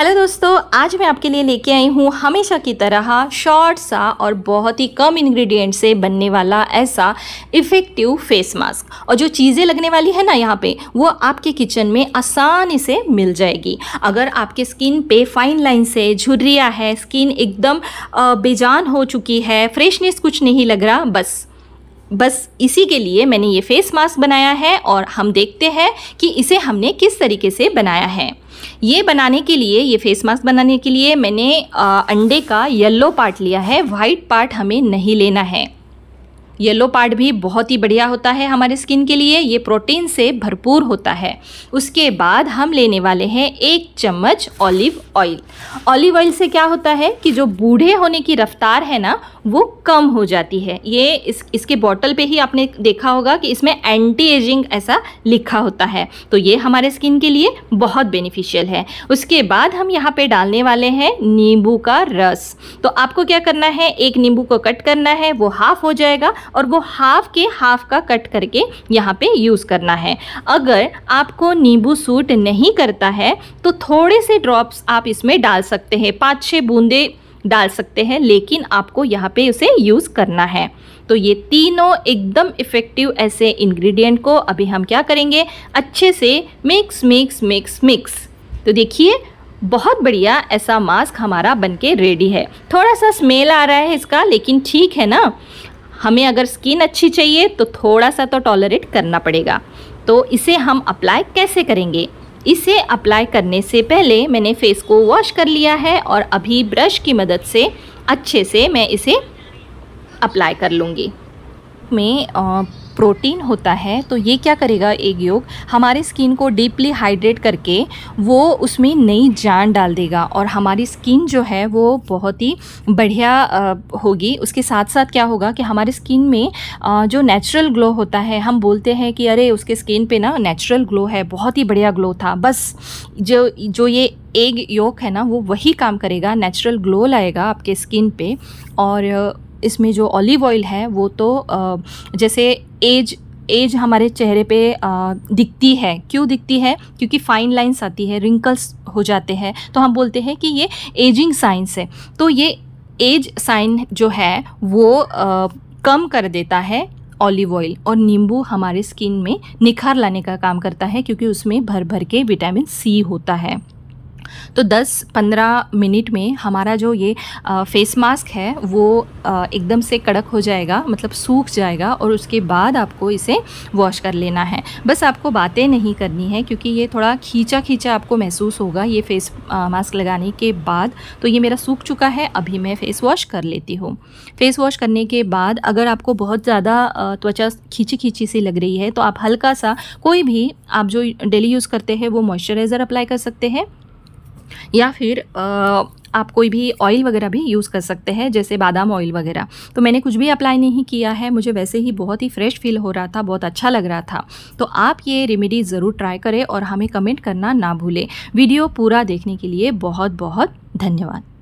hello दोस्तों आज मैं आपके लिए लेके आई हूँ हमेशा की तरह शॉर्ट सा और बहुत ही कम इंग्रेडिएंट से बनने वाला ऐसा इफ़ेक्टिव फेस मास्क और जो चीज़ें लगने वाली है ना यहाँ पे वो आपके किचन में आसानी से मिल जाएगी अगर आपके स्किन पे फाइन लाइन से झुर्रिया है स्किन एकदम बेजान हो चुकी है फ्रेशनेस कुछ नहीं लग रहा बस बस इसी के लिए मैंने ये फेस मास्क बनाया है और हम देखते हैं कि इसे हमने किस तरीके से बनाया है ये बनाने के लिए ये फेस मास्क बनाने के लिए मैंने आ, अंडे का येलो पार्ट लिया है वाइट पार्ट हमें नहीं लेना है येलो पार्ट भी बहुत ही बढ़िया होता है हमारे स्किन के लिए ये प्रोटीन से भरपूर होता है उसके बाद हम लेने वाले हैं एक चम्मच ऑलिव ऑयल ऑलिव ऑयल से क्या होता है कि जो बूढ़े होने की रफ्तार है ना वो कम हो जाती है ये इस इसके बॉटल पे ही आपने देखा होगा कि इसमें एंटी एजिंग ऐसा लिखा होता है तो ये हमारे स्किन के लिए बहुत बेनिफिशियल है उसके बाद हम यहाँ पे डालने वाले हैं नींबू का रस तो आपको क्या करना है एक नींबू को कट करना है वो हाफ हो जाएगा और वो हाफ के हाफ का कट करके यहाँ पे यूज़ करना है अगर आपको नींबू सूट नहीं करता है तो थोड़े से ड्रॉप्स आप इसमें डाल सकते हैं पाँच छः बूंदे डाल सकते हैं लेकिन आपको यहाँ पे उसे यूज़ करना है तो ये तीनों एकदम इफ़ेक्टिव ऐसे इंग्रेडिएंट को अभी हम क्या करेंगे अच्छे से मिक्स मिक्स मिक्स मिक्स तो देखिए बहुत बढ़िया ऐसा मास्क हमारा बनके रेडी है थोड़ा सा स्मेल आ रहा है इसका लेकिन ठीक है ना हमें अगर स्किन अच्छी चाहिए तो थोड़ा सा तो टॉलरेट करना पड़ेगा तो इसे हम अप्लाई कैसे करेंगे इसे अप्लाई करने से पहले मैंने फेस को वॉश कर लिया है और अभी ब्रश की मदद से अच्छे से मैं इसे अप्लाई कर लूँगी में प्रोटीन होता है तो ये क्या करेगा एग योग हमारे स्किन को डीपली हाइड्रेट करके वो उसमें नई जान डाल देगा और हमारी स्किन जो है वो बहुत ही बढ़िया होगी उसके साथ साथ क्या होगा कि हमारे स्किन में जो नेचुरल ग्लो होता है हम बोलते हैं कि अरे उसके स्किन पे ना नेचुरल ग्लो है बहुत ही बढ़िया ग्लो था बस जो जो ये एग योग है ना वो वही काम करेगा नेचुरल ग्लो लाएगा आपके स्किन पे और इसमें जो ऑलिव ऑयल है वो तो जैसे एज एज हमारे चेहरे पे दिखती है क्यों दिखती है क्योंकि फाइन लाइंस आती है रिंकल्स हो जाते हैं तो हम बोलते हैं कि ये एजिंग साइंस है तो ये एज साइन जो है वो कम कर देता है ऑलिव ऑयल और नींबू हमारे स्किन में निखार लाने का काम करता है क्योंकि उसमें भर भर के विटामिन सी होता है तो 10-15 मिनट में हमारा जो ये फेस मास्क है वो एकदम से कड़क हो जाएगा मतलब सूख जाएगा और उसके बाद आपको इसे वॉश कर लेना है बस आपको बातें नहीं करनी है क्योंकि ये थोड़ा खींचा खींचा आपको महसूस होगा ये फेस मास्क लगाने के बाद तो ये मेरा सूख चुका है अभी मैं फ़ेस वॉश कर लेती हूँ फेस वॉश करने के बाद अगर आपको बहुत ज़्यादा त्वचा खींची खींची सी लग रही है तो आप हल्का सा कोई भी आप जो डेली यूज़ करते हैं वो मॉइस्चराइज़र अप्लाई कर सकते हैं या फिर आ, आप कोई भी ऑयल वगैरह भी यूज़ कर सकते हैं जैसे बादाम ऑयल वगैरह तो मैंने कुछ भी अप्लाई नहीं किया है मुझे वैसे ही बहुत ही फ्रेश फील हो रहा था बहुत अच्छा लग रहा था तो आप ये रेमेडी ज़रूर ट्राई करें और हमें कमेंट करना ना भूलें वीडियो पूरा देखने के लिए बहुत बहुत धन्यवाद